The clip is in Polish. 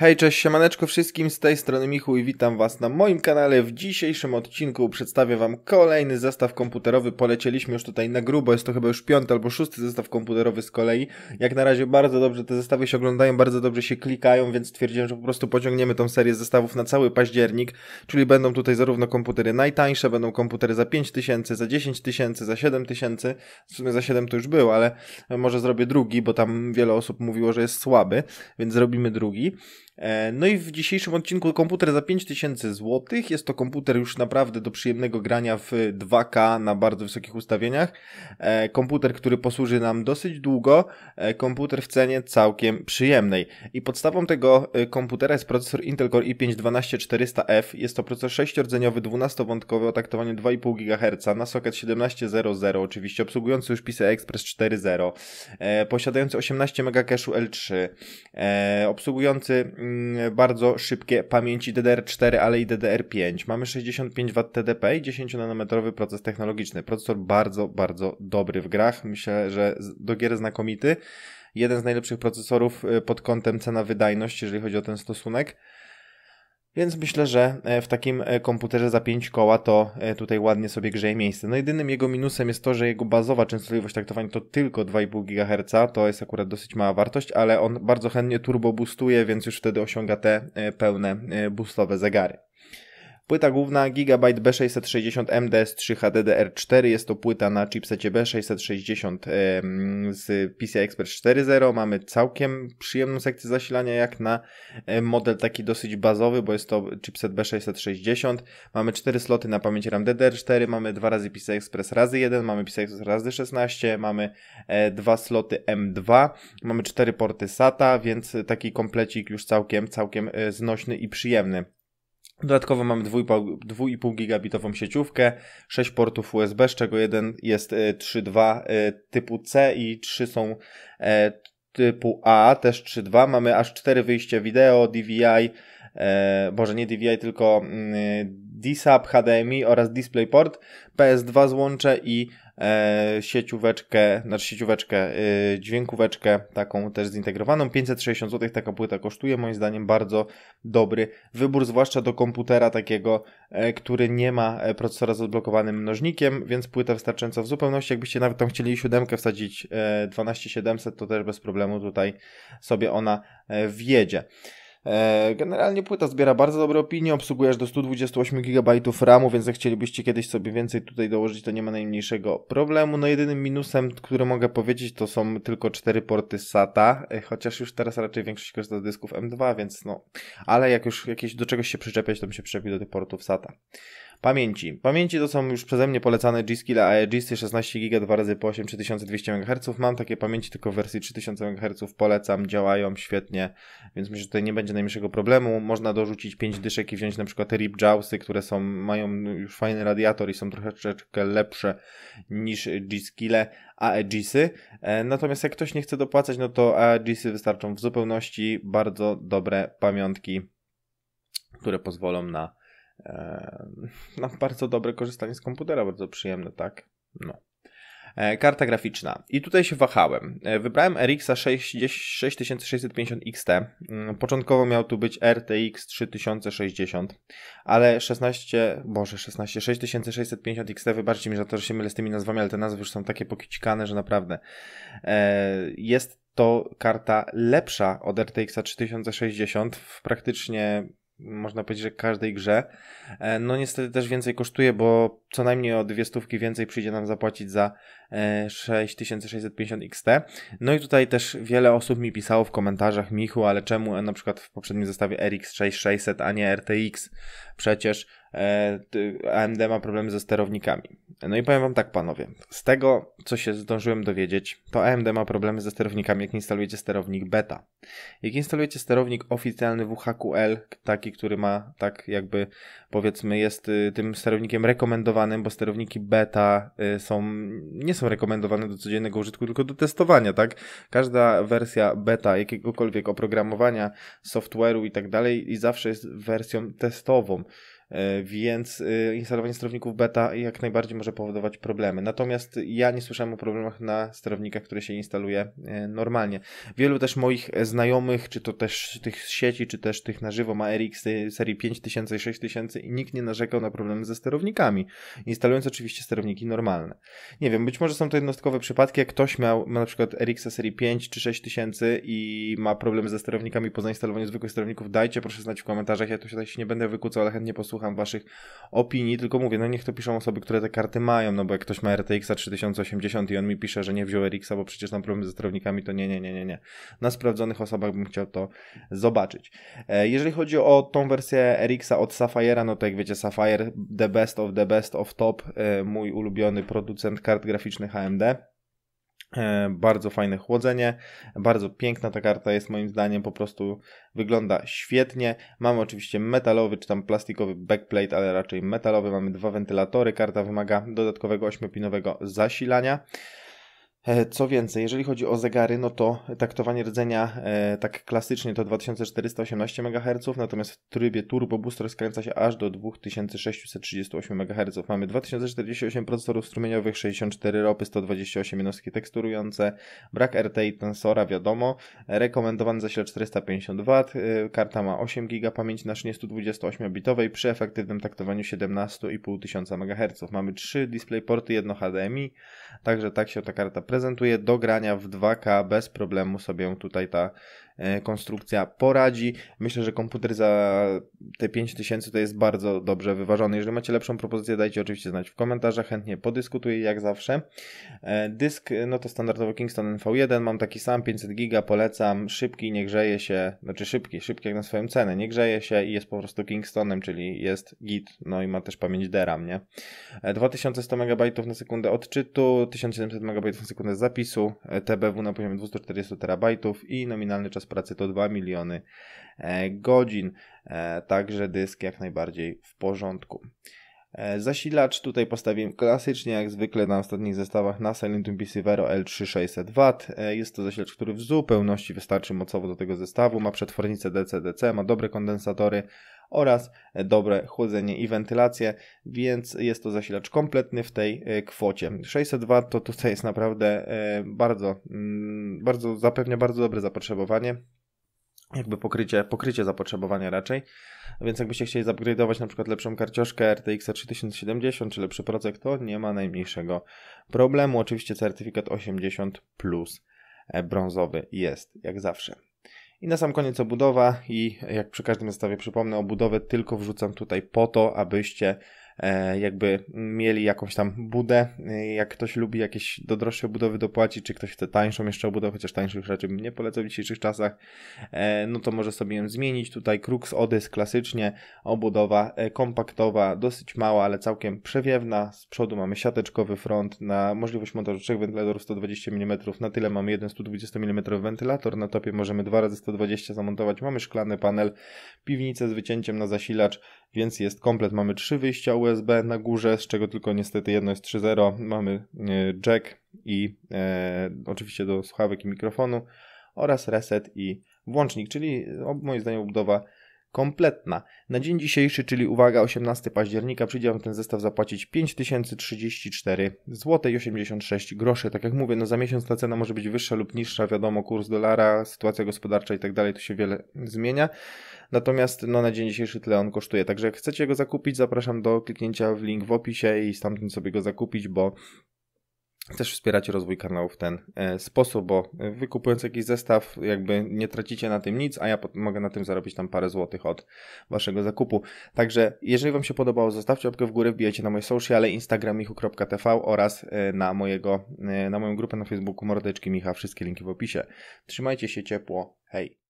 Hej, cześć, siemaneczko wszystkim, z tej strony Michu i witam was na moim kanale. W dzisiejszym odcinku przedstawię wam kolejny zestaw komputerowy. Polecieliśmy już tutaj na grubo, jest to chyba już piąty albo szósty zestaw komputerowy z kolei. Jak na razie bardzo dobrze te zestawy się oglądają, bardzo dobrze się klikają, więc stwierdziłem, że po prostu pociągniemy tą serię zestawów na cały październik, czyli będą tutaj zarówno komputery najtańsze, będą komputery za 5000, za 10 tysięcy, za 7 tysięcy, w sumie za 7 to już był, ale może zrobię drugi, bo tam wiele osób mówiło, że jest słaby, więc zrobimy drugi. E, no i w dzisiejszym odcinku komputer za 5000 zł. Jest to komputer już naprawdę do przyjemnego grania w 2K na bardzo wysokich ustawieniach. E, komputer, który posłuży nam dosyć długo. E, komputer w cenie całkiem przyjemnej. I podstawą tego komputera jest procesor Intel Core i5-12400F. Jest to procesor 6-rdzeniowy, 12-wątkowy o taktowaniu 2,5 GHz na socket 1700 oczywiście, obsługujący już PCI Express 4.0, posiadający 18 MB cache'u L3, obsługujący Mm, bardzo szybkie pamięci DDR4, ale i DDR5. Mamy 65W TDP i 10nanometrowy proces technologiczny. Procesor bardzo, bardzo dobry w grach. Myślę, że do gier znakomity. Jeden z najlepszych procesorów y, pod kątem cena-wydajność, jeżeli chodzi o ten stosunek. Więc myślę, że e, w takim e, komputerze za 5 koła to e, tutaj ładnie sobie grzeje miejsce. No jedynym jego minusem jest to, że jego bazowa częstotliwość taktowań to tylko 2,5 GHz, to jest akurat dosyć mała wartość, ale on bardzo chętnie turbo boostuje, więc już wtedy osiąga te pełne boostowe zegary. Płyta główna Gigabyte B660 MDS3 HDDR4 jest to płyta na chipsecie B660 z PCI Express 4.0. Mamy całkiem przyjemną sekcję zasilania jak na model taki dosyć bazowy, bo jest to chipset B660. Mamy 4 sloty na pamięć RAM DDR4, mamy 2 razy PCI Express razy 1, mamy PCI Express razy 16, mamy 2 e, sloty M2, mamy 4 porty SATA, więc taki komplecik już całkiem, całkiem e, znośny i przyjemny. Dodatkowo mamy 2,5 gigabitową sieciówkę, 6 portów USB, z czego jeden jest 3.2 e, e, typu C i 3 są e, typu A, też 3.2. Mamy aż 4 wyjścia wideo, DVI, Boże nie DVI, tylko mm, DSAP, HDMI oraz DisplayPort, PS2 złącze i e, siecióweczkę, znaczy siecióweczkę, y, dźwiękóweczkę taką też zintegrowaną. 560 zł taka płyta kosztuje, moim zdaniem bardzo dobry wybór, zwłaszcza do komputera takiego, e, który nie ma e, procesora z odblokowanym mnożnikiem, więc płyta wystarczająca w zupełności. Jakbyście nawet tam chcieli siódemkę wsadzić e, 12700, to też bez problemu tutaj sobie ona e, wjedzie. E, generalnie płyta zbiera bardzo dobre opinie, obsługuje aż do 128 GB RAMu, więc jak chcielibyście kiedyś sobie więcej tutaj dołożyć, to nie ma najmniejszego problemu. No jedynym minusem, który mogę powiedzieć, to są tylko cztery porty SATA, e, chociaż już teraz raczej większość korzysta z dysków M2, więc no, ale jak już jakieś, do czegoś się przyczepiać, to bym się przyczepił do tych portów SATA. Pamięci. Pamięci to są już przeze mnie polecane G-Skill AEGISy 16 GB 2 razy po 8 3200 MHz. Mam takie pamięci tylko w wersji 3000 MHz. Polecam, działają świetnie, więc myślę, że tutaj nie będzie najmniejszego problemu. Można dorzucić 5 dyszek i wziąć na przykład te RIP Jawsy, które są, mają już fajny radiator i są troszeczkę lepsze niż g skill AEGISy. E, natomiast jak ktoś nie chce dopłacać, no to AEGISy wystarczą w zupełności. Bardzo dobre pamiątki, które pozwolą na no, bardzo dobre korzystanie z komputera, bardzo przyjemne, tak? No. E, karta graficzna. I tutaj się wahałem. E, wybrałem RX 6650 XT. Początkowo miał tu być RTX 3060, ale 16, boże 16, 6650 XT, wybaczcie mi za to, że się mylę z tymi nazwami, ale te nazwy już są takie pokicikane, że naprawdę e, jest to karta lepsza od RTX 3060 w praktycznie można powiedzieć, że każdej grze. E, no niestety też więcej kosztuje, bo co najmniej o dwie stówki więcej przyjdzie nam zapłacić za 6650 e, XT. No i tutaj też wiele osób mi pisało w komentarzach, Michu, ale czemu e, na przykład w poprzednim zestawie RX 6600, a nie RTX? Przecież AMD ma problemy ze sterownikami. No i powiem wam tak, panowie, z tego, co się zdążyłem dowiedzieć, to AMD ma problemy ze sterownikami, jak instalujecie sterownik beta. Jak instalujecie sterownik oficjalny WHQL, taki, który ma, tak jakby, powiedzmy, jest y, tym sterownikiem rekomendowanym, bo sterowniki beta y, są, nie są rekomendowane do codziennego użytku, tylko do testowania, tak? Każda wersja beta jakiegokolwiek oprogramowania, software'u i tak dalej i zawsze jest wersją testową. E, więc y, instalowanie sterowników beta jak najbardziej może powodować problemy. Natomiast ja nie słyszałem o problemach na sterownikach, które się instaluje e, normalnie. Wielu też moich znajomych, czy to też tych sieci, czy też tych na żywo ma RX serii 5000 i 6000 i nikt nie narzekał na problemy ze sterownikami, instalując oczywiście sterowniki normalne. Nie wiem, być może są to jednostkowe przypadki, jak ktoś miał ma na przykład RX serii 5 czy 6000 i ma problemy ze sterownikami po zainstalowaniu zwykłych sterowników, dajcie proszę znać w komentarzach, ja tu się nie będę wykłócał, ale chętnie posłucham słucham waszych opinii, tylko mówię, no niech to piszą osoby, które te karty mają, no bo jak ktoś ma RTX 3080 i on mi pisze, że nie wziął RX, bo przecież mam problem ze sterownikami, to nie, nie, nie, nie, nie. Na sprawdzonych osobach bym chciał to zobaczyć. E, jeżeli chodzi o tą wersję RX od sapphirea no to jak wiecie, Sapphire the best of the best of top, e, mój ulubiony producent kart graficznych AMD. E, bardzo fajne chłodzenie, bardzo piękna ta karta jest moim zdaniem, po prostu wygląda świetnie. Mamy oczywiście metalowy czy tam plastikowy backplate, ale raczej metalowy. Mamy dwa wentylatory, karta wymaga dodatkowego 8-pinowego zasilania. E, co więcej, jeżeli chodzi o zegary, no to taktowanie rdzenia e, tak klasycznie to 2418 MHz, natomiast w trybie Turbo Booster skręca się aż do 2638 MHz. Mamy 2048 procesorów strumieniowych, 64 ropy, 128 jednostki teksturujące, brak i tensora, wiadomo, rekomendowany zaśle 450 W, e, karta ma 8 GB pamięci na szynie 128-bitowej przy efektywnym taktowaniu 17,5 MHz. Mamy 3 DisplayPorty, jedno HDMI, także tak się ta karta prezentuje do grania w 2K, bez problemu sobie tutaj ta E, konstrukcja poradzi. Myślę, że komputer za te 5000 to jest bardzo dobrze wyważony. Jeżeli macie lepszą propozycję, dajcie oczywiście znać w komentarzach, chętnie podyskutuję jak zawsze. E, dysk, e, no to standardowo Kingston NV1, mam taki sam, 500 giga, polecam, szybki, nie grzeje się, znaczy szybki, szybki jak na swoją cenę, nie grzeje się i jest po prostu Kingstonem, czyli jest git, no i ma też pamięć DRAM, nie? 2100 MB na sekundę odczytu, 1700 MB na sekundę zapisu, TBW na poziomie 240 TB i nominalny czas pracy to 2 miliony e, godzin. E, także dysk jak najbardziej w porządku. E, zasilacz tutaj postawiłem klasycznie, jak zwykle na ostatnich zestawach na Silentium PC Vero L3600W. E, jest to zasilacz, który w zupełności wystarczy mocowo do tego zestawu. Ma przetwornicę DC-DC, ma dobre kondensatory oraz e, dobre chłodzenie i wentylację, więc jest to zasilacz kompletny w tej kwocie. 600W to tutaj jest naprawdę bardzo, mm, bardzo zapewnia bardzo dobre zapotrzebowanie jakby pokrycie, pokrycie zapotrzebowania raczej. Więc jakbyście chcieli zupgrade'ować na przykład lepszą karcioszkę RTX 3070 czy lepszy procek, to nie ma najmniejszego problemu. Oczywiście certyfikat 80 plus e, brązowy jest, jak zawsze. I na sam koniec obudowa i jak przy każdym zestawie przypomnę, obudowę tylko wrzucam tutaj po to, abyście E, jakby mieli jakąś tam budę, e, jak ktoś lubi jakieś do droższej obudowy dopłacić, czy ktoś chce tańszą jeszcze obudowę, chociaż tańszych raczej bym nie polecał w dzisiejszych czasach, e, no to może sobie ją zmienić. Tutaj Crux odysk klasycznie, obudowa kompaktowa, dosyć mała, ale całkiem przewiewna. Z przodu mamy siateczkowy front na możliwość montażu trzech wentylatorów 120 mm, na tyle mamy jeden 120 mm wentylator, na topie możemy dwa razy 120 zamontować, mamy szklany panel, piwnicę z wycięciem na zasilacz, więc jest komplet, mamy trzy wyjścia USB, USB na górze, z czego tylko niestety jedno jest 3.0. Mamy e, jack i e, oczywiście do słuchawek i mikrofonu oraz reset i włącznik, czyli moim zdaniem budowa kompletna. Na dzień dzisiejszy, czyli uwaga, 18 października, przyjdzie Wam ten zestaw zapłacić 5034,86 zł 86 Tak jak mówię, no za miesiąc ta cena może być wyższa lub niższa, wiadomo, kurs dolara, sytuacja gospodarcza i tak dalej, tu się wiele zmienia. Natomiast no, na dzień dzisiejszy tyle on kosztuje. Także jak chcecie go zakupić, zapraszam do kliknięcia w link w opisie i stamtąd sobie go zakupić, bo też wspieracie rozwój kanału w ten e, sposób, bo e, wykupując jakiś zestaw, jakby nie tracicie na tym nic, a ja mogę na tym zarobić tam parę złotych od waszego zakupu. Także jeżeli wam się podobało, zostawcie łapkę w górę, wbijajcie na moje sociale instagramichu.tv oraz e, na, mojego, na moją grupę na Facebooku Mordeczki Micha, wszystkie linki w opisie. Trzymajcie się ciepło, hej!